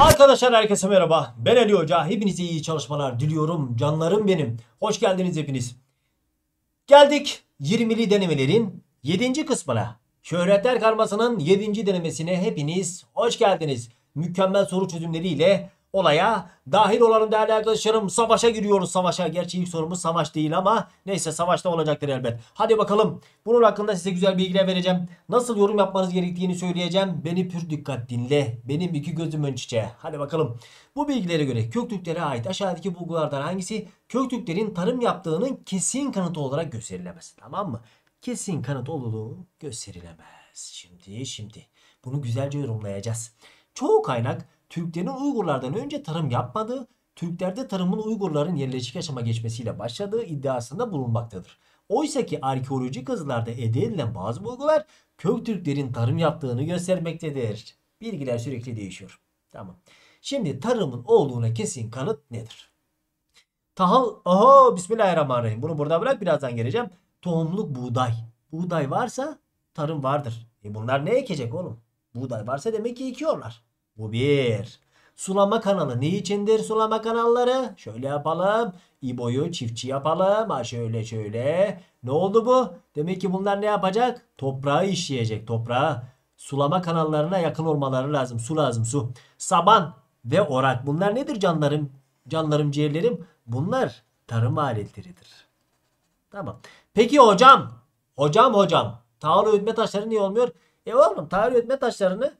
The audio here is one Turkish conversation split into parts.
Arkadaşlar herkese merhaba. Ben Ali Hoca. Hepinize iyi çalışmalar diliyorum. Canlarım benim. Hoş geldiniz hepiniz. Geldik 20'li denemelerin 7. kısmına. Şöhretler karmasının 7. denemesine hepiniz hoş geldiniz. Mükemmel soru çözümleriyle olaya dahil olalım değerli arkadaşlarım. Savaşa giriyoruz savaşa. Gerçi ilk sorumuz savaş değil ama neyse savaşta olacaktır elbet. Hadi bakalım. Bunun hakkında size güzel bilgiler vereceğim. Nasıl yorum yapmanız gerektiğini söyleyeceğim. Beni pür dikkat dinle. Benim iki gözümün çiçeği. Hadi bakalım. Bu bilgilere göre Köktürklere ait aşağıdaki bulgulardan hangisi Köktürklerin tarım yaptığının kesin kanıtı olarak gösterilemez. Tamam mı? Kesin kanıt olduğu gösterilemez. Şimdi şimdi bunu güzelce yorumlayacağız. Çoğu kaynak Türklerin Uygurlardan önce tarım yapmadığı, Türklerde tarımın Uygurların yerleşik yaşama geçmesiyle başladığı iddiasında bulunmaktadır. Oysa ki arkeolojik kazılarda elde edilen bazı bulgular kök Türklerin tarım yaptığını göstermektedir. Bilgiler sürekli değişiyor. Tamam. Şimdi tarımın olduğuna kesin kanıt nedir? Tahıl, oho bismillahirrahmanirrahim. Bunu burada bırak birazdan geleceğim. Tohumluk buğday. Buğday varsa tarım vardır. E bunlar ne ekecek oğlum? Buğday varsa demek ki ekiyorlar. Bu bir. Sulama kanalı ne içindir sulama kanalları? Şöyle yapalım. İbo'yu çiftçi yapalım. Ha şöyle şöyle. Ne oldu bu? Demek ki bunlar ne yapacak? Toprağı işleyecek toprağı. Sulama kanallarına yakın olmaları lazım. Su lazım su. Saban ve orak. Bunlar nedir canlarım? Canlarım ciğerlerim. Bunlar tarım aletleridir. Tamam. Peki hocam. Hocam hocam. Tağlı ödme taşları niye olmuyor? E oğlum tağlı ödme taşlarını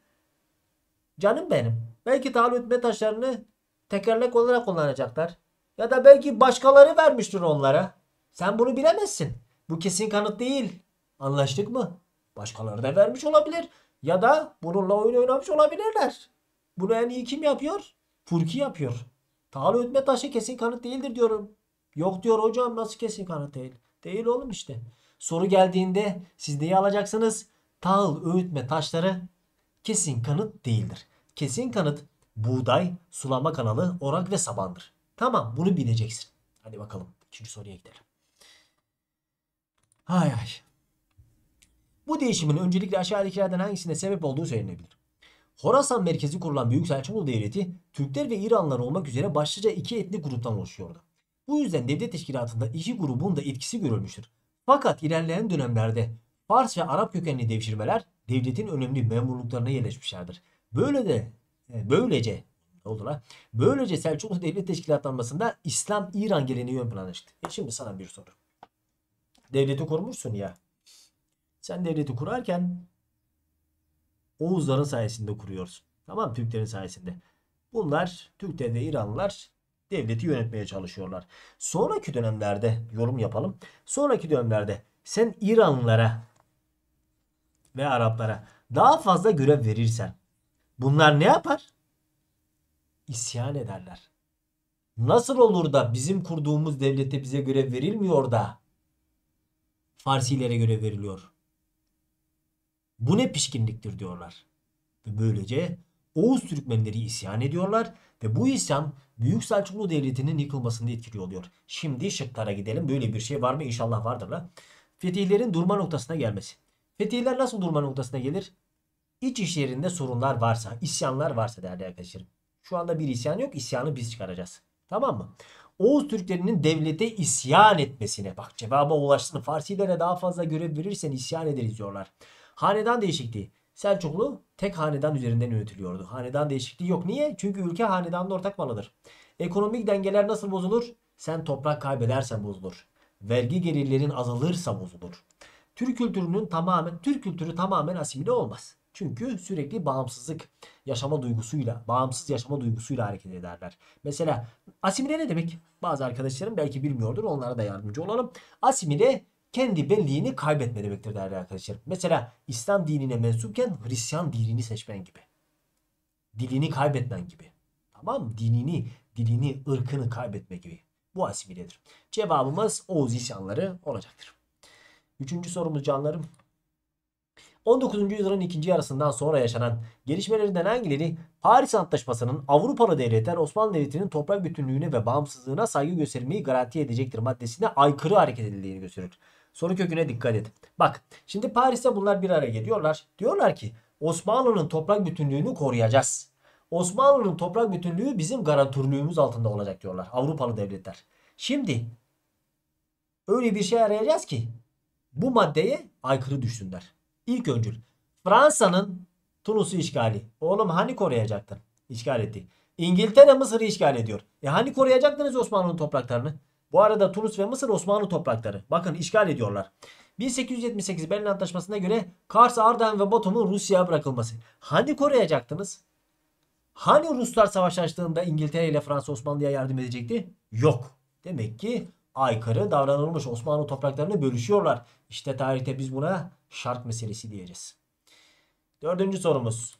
Canım benim. Belki tahammül etme taşlarını tekerlek olarak kullanacaklar. Ya da belki başkaları vermiştir onlara. Sen bunu bilemezsin. Bu kesin kanıt değil. Anlaştık mı? Başkaları da vermiş olabilir. Ya da bununla oyun oynamış olabilirler. Bunu en iyi kim yapıyor? Furki yapıyor. Tahammül etme taşı kesin kanıt değildir diyorum. Yok diyor hocam nasıl kesin kanıt değil? Değil oğlum işte. Soru geldiğinde siz neyi alacaksınız? Tahıl öğütme taşları kesin kanıt değildir. Kesin kanıt buğday, sulama kanalı, orak ve sabandır. Tamam bunu bileceksin. Hadi bakalım ikinci soruya gidelim. Ay ay. Bu değişimin öncelikle aşağıdakilerden hangisine sebep olduğu söylenebilir. Horasan merkezi kurulan büyük Selçuklu Devleti Türkler ve İranlılar olmak üzere başlıca iki etnik gruptan oluşuyordu. Bu yüzden devlet teşkilatında iki grubun da etkisi görülmüştür. Fakat ilerleyen dönemlerde Fars ve Arap kökenli devşirmeler devletin önemli memurluklarına yerleşmişlerdir. Böyle de e, böylece oldu lan. Böylece Selçuklu devlet teşkilatlanmasında İslam İran geleneği ön plana çıktı. E şimdi sana bir soru. Devleti kurmuşsun ya. Sen devleti kurarken Oğuzların sayesinde kuruyorsun. Tamam Türklerin sayesinde. Bunlar Türkler de İranlılar devleti yönetmeye çalışıyorlar. Sonraki dönemlerde yorum yapalım. Sonraki dönemlerde sen İranlılara ve Araplara daha fazla görev verirsen Bunlar ne yapar? İsyan ederler. Nasıl olur da bizim kurduğumuz devlete bize görev verilmiyor da Farsilere göre veriliyor. Bu ne pişkinliktir diyorlar. Ve böylece Oğuz Türkmenleri isyan ediyorlar ve bu isyan Büyük Selçuklu Devleti'nin yıkılmasında etkili oluyor. Şimdi şıklara gidelim. Böyle bir şey var mı? İnşallah vardır la. Fetihlerin durma noktasına gelmesi. Fetihler nasıl durma noktasına gelir? İç işlerinde sorunlar varsa, isyanlar varsa değerli arkadaşlarım. Şu anda bir isyan yok. isyanı biz çıkaracağız. Tamam mı? Oğuz Türklerinin devlete isyan etmesine. Bak cevaba ulaştın. Farsilere daha fazla görev verirsen isyan ederiz diyorlar. Hanedan değişikliği. Selçuklu tek hanedan üzerinden yönetiliyordu. Hanedan değişikliği yok. Niye? Çünkü ülke hanedanın ortak malıdır. Ekonomik dengeler nasıl bozulur? Sen toprak kaybedersen bozulur. Vergi gelirlerin azalırsa bozulur. Türk kültürünün tamamen Türk kültürü tamamen asimile olmaz. Çünkü sürekli bağımsızlık yaşama duygusuyla, bağımsız yaşama duygusuyla hareket ederler. Mesela asimile ne demek? Bazı arkadaşlarım belki bilmiyordur. Onlara da yardımcı olalım. Asimile kendi benliğini kaybetme demektir değerli arkadaşlar. Mesela İslam dinine mensupken Hristiyan dinini seçmen gibi. Dilini kaybetmen gibi. Tamam Dinini, dilini, ırkını kaybetme gibi. Bu asimiledir. Cevabımız Oğuz isyanları olacaktır. Üçüncü sorumuz canlarım. 19. yüzyılın ikinci yarısından sonra yaşanan gelişmelerinden hangileri Paris Antlaşması'nın Avrupalı devletler Osmanlı Devleti'nin toprak bütünlüğüne ve bağımsızlığına saygı göstermeyi garanti edecektir maddesine aykırı hareket edildiğini gösterir. Soru köküne dikkat et. Bak şimdi Paris'te bunlar bir araya geliyorlar. Diyorlar ki Osmanlı'nın toprak bütünlüğünü koruyacağız. Osmanlı'nın toprak bütünlüğü bizim garantörlüğümüz altında olacak diyorlar Avrupalı devletler. Şimdi öyle bir şey arayacağız ki bu maddeye aykırı düşsünler. İlk öncül. Fransa'nın Tunus'u işgali. Oğlum hani koruyacaktın? İşgal etti. İngiltere Mısır'ı işgal ediyor. E hani koruyacaktınız Osmanlı'nın topraklarını? Bu arada Tunus ve Mısır Osmanlı toprakları. Bakın işgal ediyorlar. 1878 Berlin Antlaşması'na göre Kars, Ardahan ve Batum'un Rusya'ya bırakılması. Hani koruyacaktınız? Hani Ruslar savaş açtığında İngiltere ile Fransa Osmanlı'ya yardım edecekti? Yok. Demek ki aykırı davranılmış Osmanlı topraklarını bölüşüyorlar. İşte tarihte biz buna şark meselesi diyeceğiz. Dördüncü sorumuz.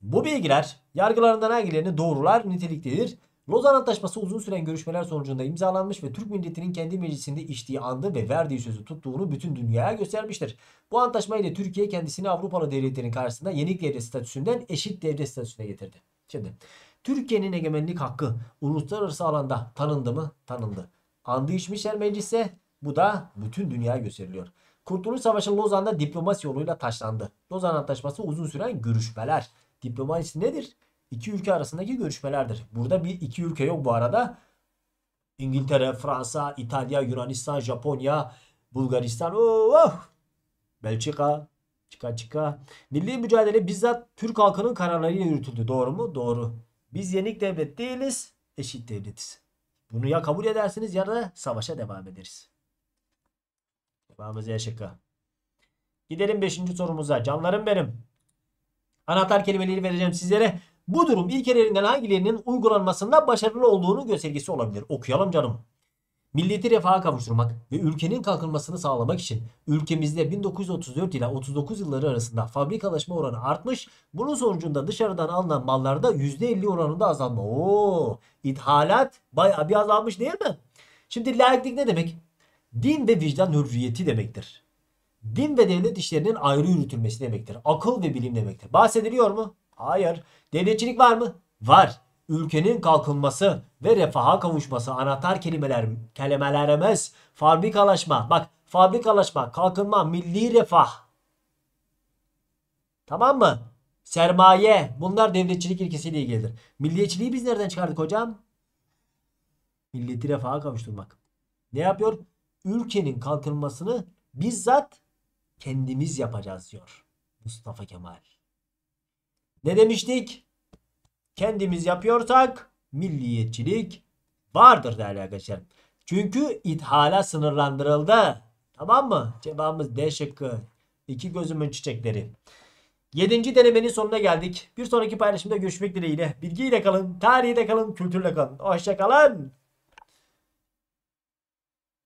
Bu bilgiler yargılarından hangilerini doğrular niteliktedir? Lozan Antlaşması uzun süren görüşmeler sonucunda imzalanmış ve Türk milletinin kendi meclisinde içtiği andı ve verdiği sözü tuttuğunu bütün dünyaya göstermiştir. Bu antlaşma ile Türkiye kendisini Avrupalı devletlerin karşısında yenik devlet statüsünden eşit devlet statüsüne getirdi. Şimdi Türkiye'nin egemenlik hakkı uluslararası alanda tanındı mı? Tanındı. Andı içmişler meclise bu da bütün dünyaya gösteriliyor. Kurtuluş Savaşı Lozan'da diplomasi yoluyla taşlandı. Lozan Antlaşması uzun süren görüşmeler. Diplomasi nedir? İki ülke arasındaki görüşmelerdir. Burada bir iki ülke yok bu arada. İngiltere, Fransa, İtalya, Yunanistan, Japonya, Bulgaristan, oh, oh, Belçika, çıka çıka. Milli mücadele bizzat Türk halkının kararlarıyla yürütüldü. Doğru mu? Doğru. Biz yenik devlet değiliz, eşit devletiz. Bunu ya kabul edersiniz ya da savaşa devam ederiz. Cevabımız E şıkkı. Gidelim 5. sorumuza. Canlarım benim. Anahtar kelimeleri vereceğim sizlere. Bu durum ilkelerinden hangilerinin uygulanmasında başarılı olduğunu göstergesi olabilir. Okuyalım canım. Milleti refaha kavuşturmak ve ülkenin kalkınmasını sağlamak için ülkemizde 1934 ile 39 yılları arasında fabrikalaşma oranı artmış. Bunun sonucunda dışarıdan alınan mallarda %50 oranında azalma. Oo, ithalat bayağı bir azalmış değil mi? Şimdi laiklik ne demek? din ve vicdan hürriyeti demektir. Din ve devlet işlerinin ayrı yürütülmesi demektir. Akıl ve bilim demektir. Bahsediliyor mu? Hayır. Devletçilik var mı? Var. Ülkenin kalkınması ve refaha kavuşması anahtar kelimeler kelimelerimiz fabrikalaşma. Bak fabrikalaşma, kalkınma, milli refah. Tamam mı? Sermaye. Bunlar devletçilik ilkesiyle ilgilidir. Milliyetçiliği biz nereden çıkardık hocam? Milleti refaha kavuşturmak. Ne yapıyor? ülkenin kalkınmasını bizzat kendimiz yapacağız diyor Mustafa Kemal. Ne demiştik? Kendimiz yapıyorsak milliyetçilik vardır değerli arkadaşlar. Çünkü ithala sınırlandırıldı. Tamam mı? Cevabımız D şıkkı. İki gözümün çiçekleri. Yedinci denemenin sonuna geldik. Bir sonraki paylaşımda görüşmek dileğiyle. Bilgiyle kalın, tarihiyle kalın, kültürle kalın. Hoşçakalın.